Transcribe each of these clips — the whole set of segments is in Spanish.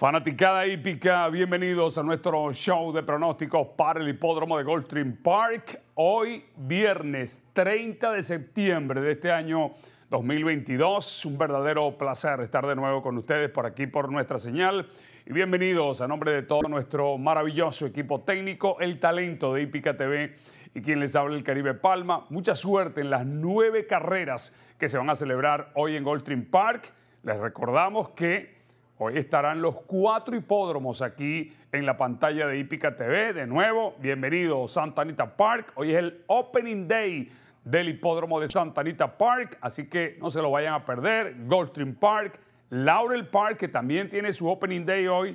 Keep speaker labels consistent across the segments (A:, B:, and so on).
A: Fanaticada hípica, bienvenidos a nuestro show de pronósticos para el hipódromo de Goldstream Park. Hoy, viernes 30 de septiembre de este año 2022. Un verdadero placer estar de nuevo con ustedes por aquí, por nuestra señal. Y bienvenidos a nombre de todo nuestro maravilloso equipo técnico, el talento de Hípica TV y quien les habla el Caribe Palma. Mucha suerte en las nueve carreras que se van a celebrar hoy en Goldstream Park. Les recordamos que Hoy estarán los cuatro hipódromos aquí en la pantalla de Hípica TV. De nuevo, bienvenido Santa Anita Park. Hoy es el Opening Day del hipódromo de Santa Anita Park, así que no se lo vayan a perder. Goldstream Park, Laurel Park, que también tiene su Opening Day hoy.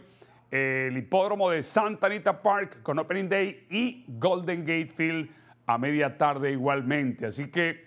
A: El hipódromo de Santa Anita Park con Opening Day y Golden Gate Field a media tarde igualmente. Así que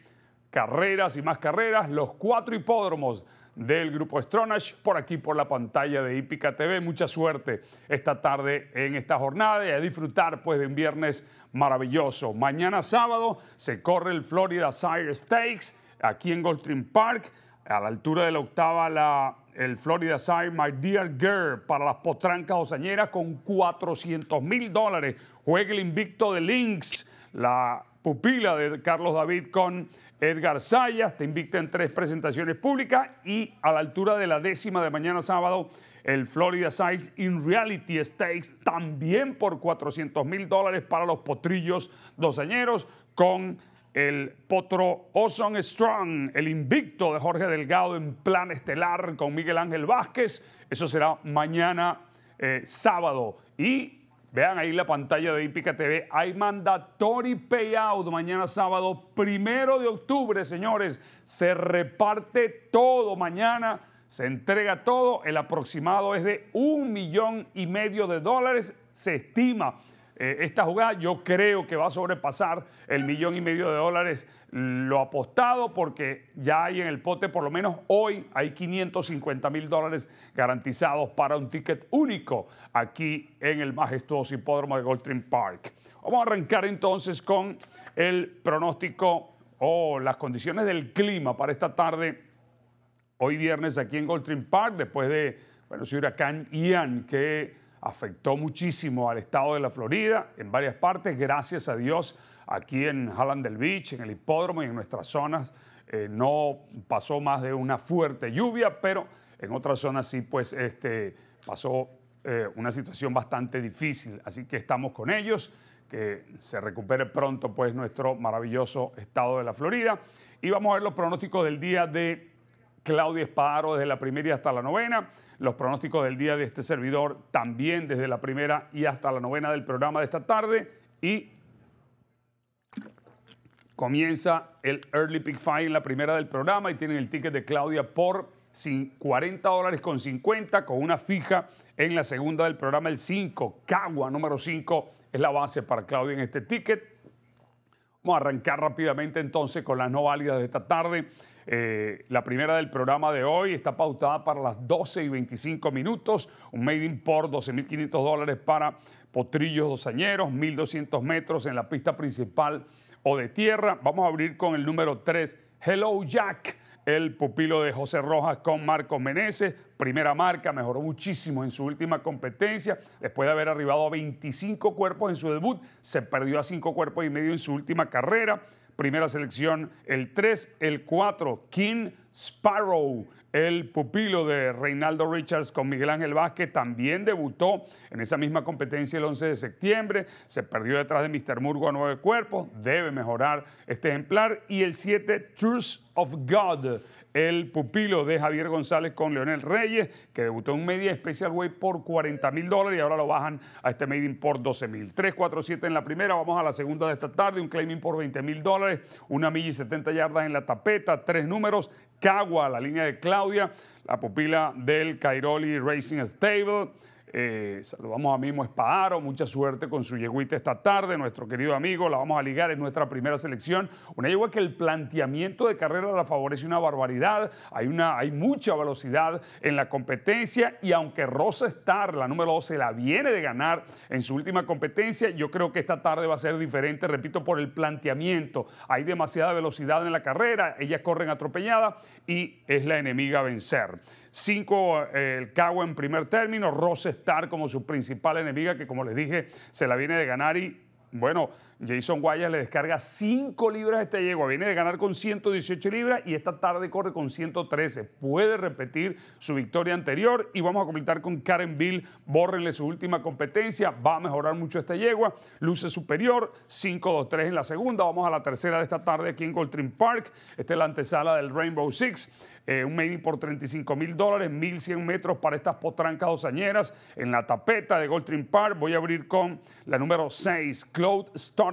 A: carreras y más carreras, los cuatro hipódromos del grupo Stronach por aquí por la pantalla de Hípica TV. Mucha suerte esta tarde en esta jornada y a disfrutar pues de un viernes maravilloso. Mañana sábado se corre el Florida Sire Stakes aquí en Goldstream Park a la altura de la octava la, el Florida Sire My Dear Girl para las potrancas osañeras con 400 mil dólares. Juega el invicto de Lynx. La pupila de Carlos David con Edgar Sayas. Te invita en tres presentaciones públicas y a la altura de la décima de mañana sábado, el Florida Sides in Reality Stakes, también por 400 mil dólares para los potrillos doceñeros con el potro Ozon Strong, el invicto de Jorge Delgado en plan estelar con Miguel Ángel Vázquez. Eso será mañana eh, sábado. Y Vean ahí la pantalla de Hípica TV. Hay mandatory payout mañana sábado, primero de octubre, señores. Se reparte todo mañana, se entrega todo. El aproximado es de un millón y medio de dólares, se estima. Eh, esta jugada yo creo que va a sobrepasar el millón y medio de dólares lo apostado porque ya hay en el pote, por lo menos hoy, hay 550 mil dólares garantizados para un ticket único aquí en el majestuoso hipódromo de Goldstream Park. Vamos a arrancar entonces con el pronóstico o las condiciones del clima para esta tarde, hoy viernes aquí en Goldstream Park, después de, bueno, huracán Ian que afectó muchísimo al estado de la Florida en varias partes, gracias a Dios, aquí en Hallandel Beach, en el hipódromo y en nuestras zonas eh, no pasó más de una fuerte lluvia, pero en otras zonas sí, pues este, pasó eh, una situación bastante difícil. Así que estamos con ellos, que se recupere pronto pues nuestro maravilloso estado de la Florida. Y vamos a ver los pronósticos del día de Claudia Espadaro desde la primera y hasta la novena. Los pronósticos del día de este servidor también desde la primera y hasta la novena del programa de esta tarde. Y comienza el Early Pick Five en la primera del programa y tienen el ticket de Claudia por 40 dólares con 50 con una fija en la segunda del programa, el 5. Cagua número 5 es la base para Claudia en este ticket. Vamos a arrancar rápidamente entonces con las no válidas de esta tarde. Eh, la primera del programa de hoy está pautada para las 12 y 25 minutos. Un made in por 12.500 dólares para potrillos dosañeros, 1.200 metros en la pista principal o de tierra. Vamos a abrir con el número 3, Hello Jack el pupilo de José Rojas con Marcos Meneses, primera marca, mejoró muchísimo en su última competencia, después de haber arribado a 25 cuerpos en su debut, se perdió a 5 cuerpos y medio en su última carrera, primera selección. El 3, el 4, King Sparrow, el pupilo de Reinaldo Richards con Miguel Ángel Vázquez, también debutó en esa misma competencia el 11 de septiembre. Se perdió detrás de Mr. Murgo a nueve cuerpos. Debe mejorar este ejemplar. Y el 7, Truth of God, el pupilo de Javier González con Leonel Reyes, que debutó en media especial way por 40 mil dólares y ahora lo bajan a este Made por 12 mil. 347 en la primera, vamos a la segunda de esta tarde, un claiming por 20 mil dólares, una milla y 70 yardas en la tapeta, tres números, Cagua, la línea de Claudia, la pupila del Cairoli Racing Stable. Eh, saludamos a Mimo Espadaro, mucha suerte con su yeguita esta tarde, nuestro querido amigo, la vamos a ligar, en nuestra primera selección. Una yegua que el planteamiento de carrera la favorece una barbaridad, hay, una, hay mucha velocidad en la competencia y aunque Rosa Star, la número 12, la viene de ganar en su última competencia, yo creo que esta tarde va a ser diferente, repito, por el planteamiento. Hay demasiada velocidad en la carrera, ellas corren atropelladas y es la enemiga a vencer. Cinco, eh, el Cagua en primer término, Rose Star como su principal enemiga, que como les dije, se la viene de ganar y bueno, Jason Guayas le descarga 5 libras a esta yegua. Viene de ganar con 118 libras y esta tarde corre con 113. Puede repetir su victoria anterior y vamos a completar con Karen Bill. Bórrenle su última competencia. Va a mejorar mucho esta yegua. Luce superior. 5-2-3 en la segunda. Vamos a la tercera de esta tarde aquí en Trim Park. Esta es la antesala del Rainbow Six. Eh, un main por 35 mil dólares, 1100 metros para estas potrancas dosañeras en la tapeta de Trim Park. Voy a abrir con la número 6, Cloud Stone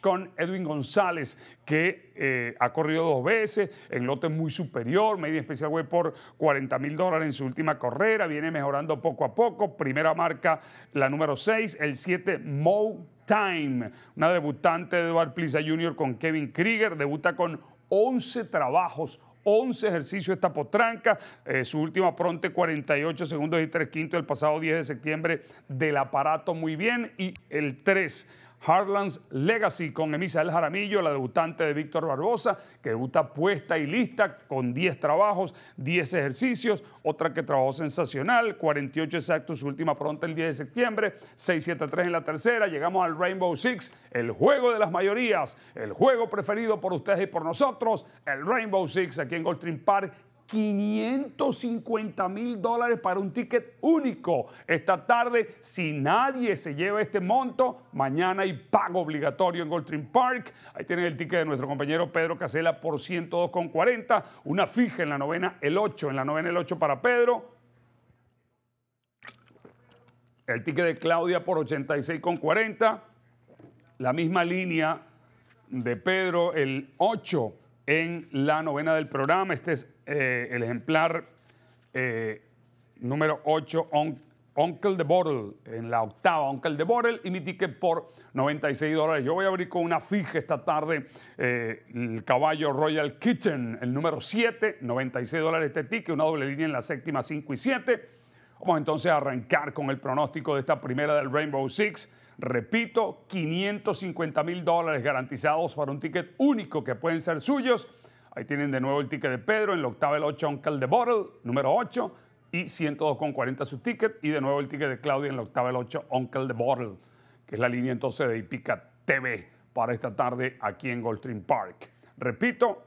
A: con Edwin González, que eh, ha corrido dos veces en lote muy superior. Media Especial web por 40 mil dólares en su última carrera. Viene mejorando poco a poco. Primera marca, la número 6. El 7, Mo Time. Una debutante de Eduard Plisa Jr. con Kevin Krieger. Debuta con 11 trabajos, 11 ejercicios esta potranca. Eh, su última pronte 48 segundos y 3 quintos el pasado 10 de septiembre del aparato muy bien. Y el 3, Harlan's Legacy con Emisa El Jaramillo, la debutante de Víctor Barbosa, que debuta puesta y lista con 10 trabajos, 10 ejercicios, otra que trabajó sensacional, 48 exactos, su última pronta el 10 de septiembre, 673 en la tercera, llegamos al Rainbow Six, el juego de las mayorías, el juego preferido por ustedes y por nosotros, el Rainbow Six aquí en Goldstream Park 550 mil dólares para un ticket único. Esta tarde, si nadie se lleva este monto, mañana hay pago obligatorio en Goldtrim Park. Ahí tienen el ticket de nuestro compañero Pedro Casela por 102,40. Una fija en la novena, el 8, en la novena, el 8 para Pedro. El ticket de Claudia por 86,40. La misma línea de Pedro, el 8 en la novena del programa. Este es eh, el ejemplar eh, número 8, Uncle de Bottle, en la octava Uncle de Bottle, y mi ticket por 96 dólares. Yo voy a abrir con una fija esta tarde eh, el caballo Royal Kitchen, el número 7, 96 dólares este ticket, una doble línea en la séptima 5 y 7. Vamos entonces a arrancar con el pronóstico de esta primera del Rainbow Six. Repito, 550 mil dólares garantizados para un ticket único que pueden ser suyos Ahí tienen de nuevo el ticket de Pedro, en la octava el 8 Uncle de Bottle, número 8, y 102,40 su ticket, y de nuevo el ticket de Claudia en la octava el 8 Uncle de Bottle, que es la línea entonces de Ipica TV para esta tarde aquí en Goldstream Park. Repito,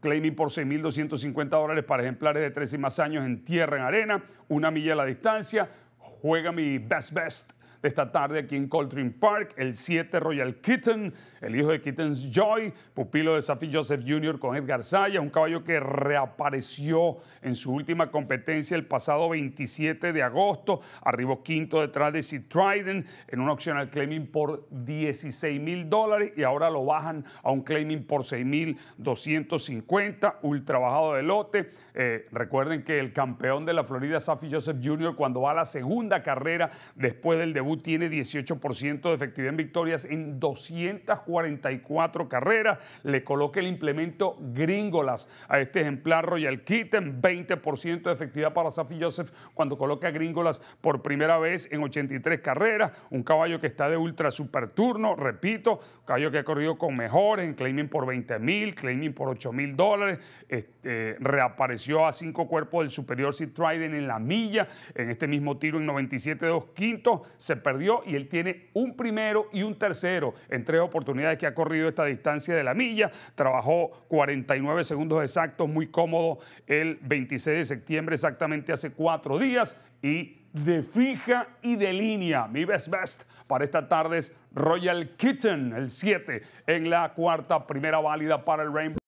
A: claiming por 6.250 dólares para ejemplares de 13 y más años en tierra, en arena, una milla a la distancia, juega mi best best esta tarde aquí en Coltrane Park. El 7, Royal Kitten, el hijo de Kitten's Joy, pupilo de Safi Joseph Jr. con Edgar Saya, un caballo que reapareció en su última competencia el pasado 27 de agosto. Arribó quinto detrás de C. Trident en un al claiming por 16 mil dólares y ahora lo bajan a un claiming por 6 mil 250. Ultra bajado de lote. Eh, recuerden que el campeón de la Florida, Safi Joseph Jr., cuando va a la segunda carrera después del debut tiene 18% de efectividad en victorias en 244 carreras. Le coloca el implemento gringolas a este ejemplar Royal Kitten, 20% de efectividad para Safi Joseph cuando coloca gringolas por primera vez en 83 carreras. Un caballo que está de ultra super turno, repito, caballo que ha corrido con mejores, en claiming por 20 mil, claiming por 8 mil dólares. Este, reapareció a cinco cuerpos del superior Sid Trident en la milla, en este mismo tiro en 97 2 quinto Se perdió y él tiene un primero y un tercero en tres oportunidades que ha corrido esta distancia de la milla. Trabajó 49 segundos exactos, muy cómodo, el 26 de septiembre, exactamente hace cuatro días. Y de fija y de línea. Mi best best para esta tarde es Royal Kitten, el 7, en la cuarta, primera válida para el Rainbow.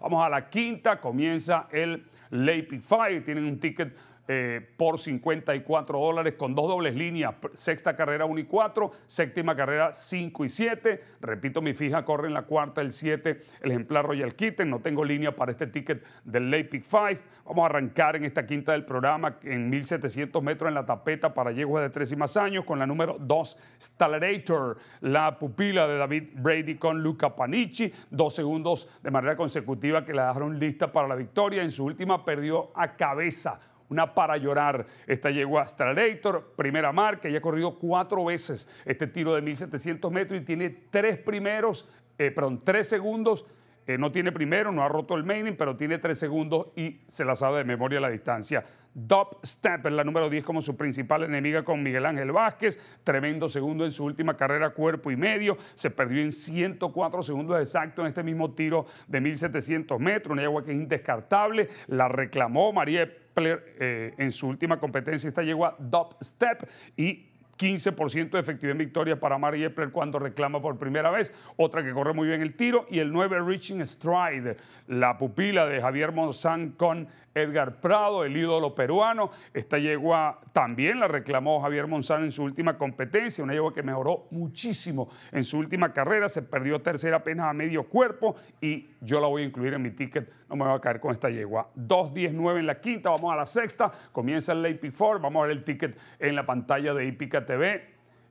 A: Vamos a la quinta, comienza el Lady fire Tienen un ticket eh, por 54 dólares con dos dobles líneas, sexta carrera 1 y 4, séptima carrera 5 y 7. Repito, mi fija corre en la cuarta, el 7, el ejemplar Royal Kitten. No tengo línea para este ticket del Late Pick 5. Vamos a arrancar en esta quinta del programa en 1700 metros en la tapeta para yeguas de tres y más años con la número 2, Stalerator, la pupila de David Brady con Luca Panici. Dos segundos de manera consecutiva que la dejaron lista para la victoria. En su última perdió a cabeza una para llorar. Esta llegó a Stralator, primera marca, ya ha corrido cuatro veces este tiro de 1700 metros y tiene tres primeros, eh, perdón, tres segundos eh, no tiene primero, no ha roto el maining, pero tiene tres segundos y se la sabe de memoria la distancia. Dub Step en la número 10 como su principal enemiga con Miguel Ángel Vázquez. Tremendo segundo en su última carrera, cuerpo y medio. Se perdió en 104 segundos exactos en este mismo tiro de 1700 metros. Una yegua que es indescartable. La reclamó María Epler eh, en su última competencia. Esta yegua Dub Step y 15% de efectividad en victoria para Mari Epler cuando reclama por primera vez. Otra que corre muy bien el tiro. Y el 9, Reaching Stride, la pupila de Javier Monzán con Edgar Prado, el ídolo peruano. Esta yegua también la reclamó Javier Monzán en su última competencia. Una yegua que mejoró muchísimo en su última carrera. Se perdió tercera apenas a medio cuerpo. Y yo la voy a incluir en mi ticket. No me voy a caer con esta yegua. 2.19 en la quinta. Vamos a la sexta. Comienza el Late Before. Vamos a ver el ticket en la pantalla de IPCAT TV,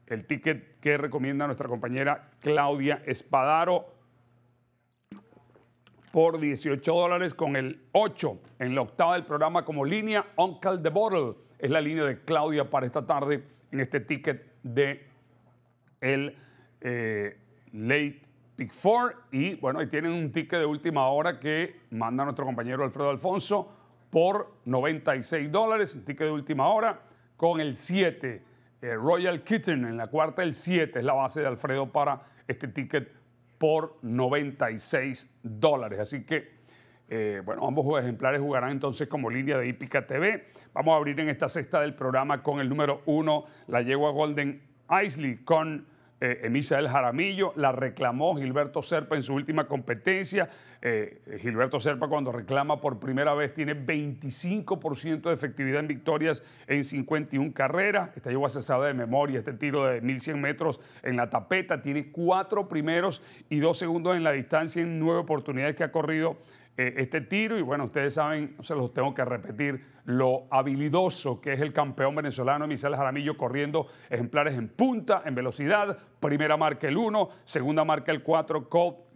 A: el ticket que recomienda nuestra compañera Claudia Espadaro por 18 dólares con el 8 en la octava del programa como línea Uncle the Bottle. Es la línea de Claudia para esta tarde en este ticket de el eh, Late Pick 4. Y bueno, ahí tienen un ticket de última hora que manda nuestro compañero Alfredo Alfonso por 96 dólares, un ticket de última hora con el 7 eh, Royal Kitten en la cuarta el 7 es la base de Alfredo para este ticket por 96 dólares. Así que, eh, bueno, ambos ejemplares jugarán entonces como línea de Hípica TV. Vamos a abrir en esta sexta del programa con el número 1, la yegua Golden Isley, con Emisa eh, Emisael Jaramillo, la reclamó Gilberto Serpa en su última competencia. Eh, eh, Gilberto Serpa cuando reclama por primera vez tiene 25% de efectividad en victorias en 51 carreras. Esta lleva cesada de memoria, este tiro de 1100 metros en la tapeta. Tiene cuatro primeros y dos segundos en la distancia en nueve oportunidades que ha corrido eh, este tiro y bueno, ustedes saben, no se los tengo que repetir, lo habilidoso que es el campeón venezolano Misael Jaramillo corriendo ejemplares en punta, en velocidad, primera marca el 1, segunda marca el 4,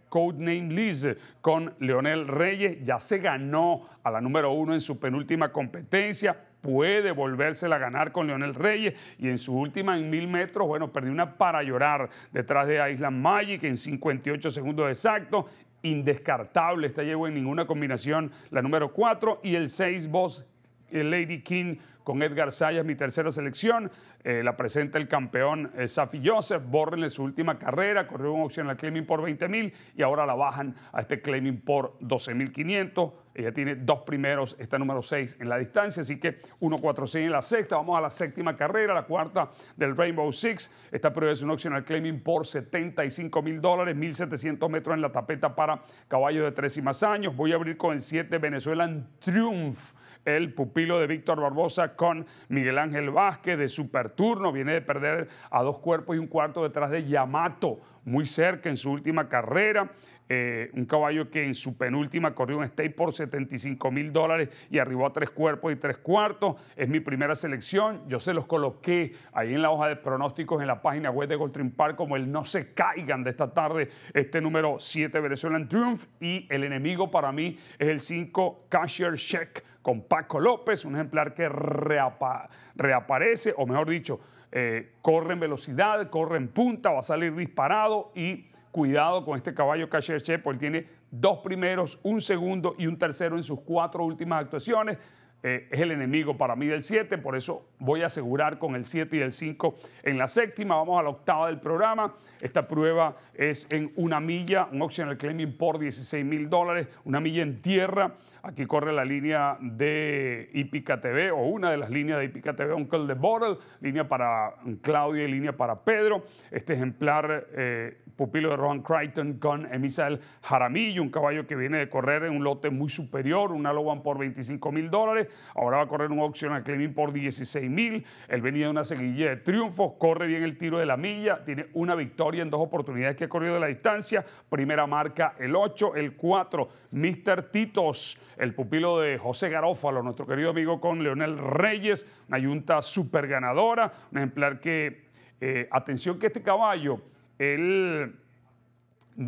A: Codename Liz con Leonel Reyes, ya se ganó a la número 1 en su penúltima competencia, puede volvérsela a ganar con Leonel Reyes y en su última en mil metros, bueno, perdió una para llorar detrás de Island Magic en 58 segundos exactos indescartable. Esta llevo en ninguna combinación la número 4 y el 6 Boss Lady King con Edgar Sayas, mi tercera selección. Eh, la presenta el campeón eh, Safi Joseph. en su última carrera, corrió opción al claiming por 20 mil y ahora la bajan a este claiming por 12 mil 500. Ella tiene dos primeros, está número 6 en la distancia, así que 1-4-6 en la sexta. Vamos a la séptima carrera, la cuarta del Rainbow Six. Esta prueba es un al claiming por 75 mil dólares, 1.700 metros en la tapeta para caballos de tres y más años. Voy a abrir con el 7 Venezuelan Triumph el pupilo de Víctor Barbosa con Miguel Ángel Vázquez de Superturno. Viene de perder a dos cuerpos y un cuarto detrás de Yamato, muy cerca en su última carrera. Eh, un caballo que en su penúltima corrió un stay por 75 mil dólares y arribó a tres cuerpos y tres cuartos. Es mi primera selección. Yo se los coloqué ahí en la hoja de pronósticos en la página web de Goldstream Park como el no se caigan de esta tarde. Este número 7 en Triumph y el enemigo para mí es el 5 Cashier Check con Paco López, un ejemplar que reaparece, o mejor dicho, eh, corre en velocidad, corre en punta, va a salir disparado y cuidado con este caballo Cacherche porque tiene dos primeros, un segundo y un tercero en sus cuatro últimas actuaciones. Eh, es el enemigo para mí del 7, por eso voy a asegurar con el 7 y el 5 en la séptima. Vamos a la octava del programa. Esta prueba es en una milla, un optional claiming por 16 mil dólares, una milla en tierra. Aquí corre la línea de Ipica TV o una de las líneas de Ipica TV, Uncle de Bottle, línea para Claudia y línea para Pedro. Este ejemplar eh, pupilo de rohan Crichton con Emisael Jaramillo, un caballo que viene de correr en un lote muy superior, un Loban por 25 mil dólares Ahora va a correr un a claiming por 16 mil. Él venía de una seguidilla de triunfos, corre bien el tiro de la milla, tiene una victoria en dos oportunidades que ha corrido de la distancia. Primera marca el 8, el 4, Mr. Titos, el pupilo de José Garófalo, nuestro querido amigo con Leonel Reyes, una yunta super ganadora, un ejemplar que, eh, atención que este caballo, él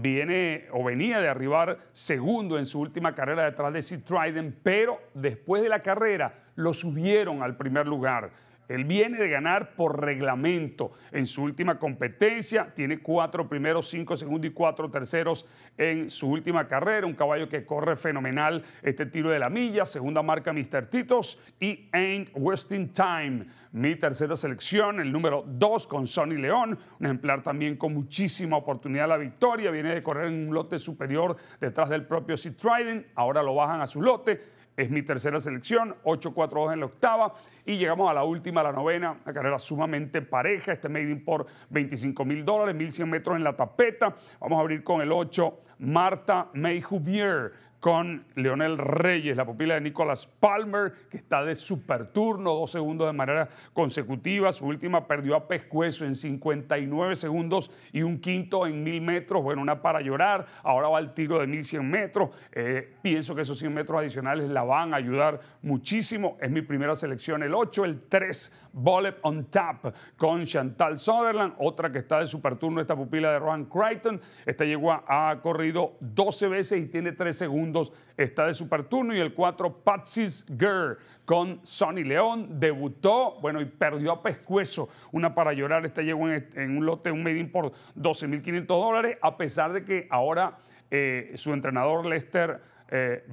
A: viene o venía de arribar segundo en su última carrera detrás de Sid Trident, pero después de la carrera lo subieron al primer lugar. Él viene de ganar por reglamento en su última competencia. Tiene cuatro primeros, cinco segundos y cuatro terceros en su última carrera. Un caballo que corre fenomenal este tiro de la milla. Segunda marca Mr. Titos y Ain't Wasting Time. Mi tercera selección, el número dos con Sonny León. Un ejemplar también con muchísima oportunidad la victoria. Viene de correr en un lote superior detrás del propio C. Trident. Ahora lo bajan a su lote es mi tercera selección, 8-4-2 en la octava y llegamos a la última, la novena, una carrera sumamente pareja, este made in por 25 mil dólares, 1100 metros en la tapeta, vamos a abrir con el 8, Marta Juvier con Leonel Reyes, la pupila de Nicolas Palmer, que está de superturno, dos segundos de manera consecutiva. Su última perdió a Pescuezo en 59 segundos y un quinto en 1000 metros. Bueno, una para llorar. Ahora va el tiro de 1100 metros. Eh, pienso que esos 100 metros adicionales la van a ayudar muchísimo. Es mi primera selección, el 8, el 3, Bullet on Tap con Chantal Sutherland, otra que está de superturno, esta pupila de Rohan Crichton. Esta yegua ha corrido 12 veces y tiene 3 segundos está de Superturno y el 4 Patsy's Girl con Sonny León. Debutó, bueno, y perdió a pescuezo. Una para llorar, esta llegó en, un lote, un made por 12.500 dólares, a pesar de que ahora eh, su entrenador Lester eh,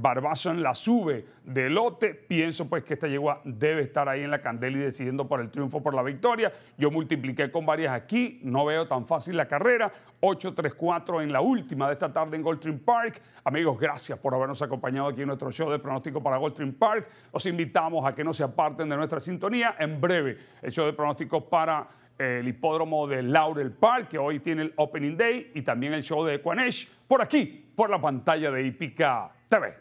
A: en la sube de lote. Pienso pues que esta yegua debe estar ahí en la candela y decidiendo por el triunfo, por la victoria. Yo multipliqué con varias aquí, no veo tan fácil la carrera. 8-3-4 en la última de esta tarde en Goldstream Park. Amigos, gracias por habernos acompañado aquí en nuestro show de pronóstico para Goldstream Park. Los invitamos a que no se aparten de nuestra sintonía. En breve, el show de pronóstico para eh, el hipódromo de Laurel Park, que hoy tiene el Opening Day, y también el show de Equanesh, por aquí, por la pantalla de Ipica Давай.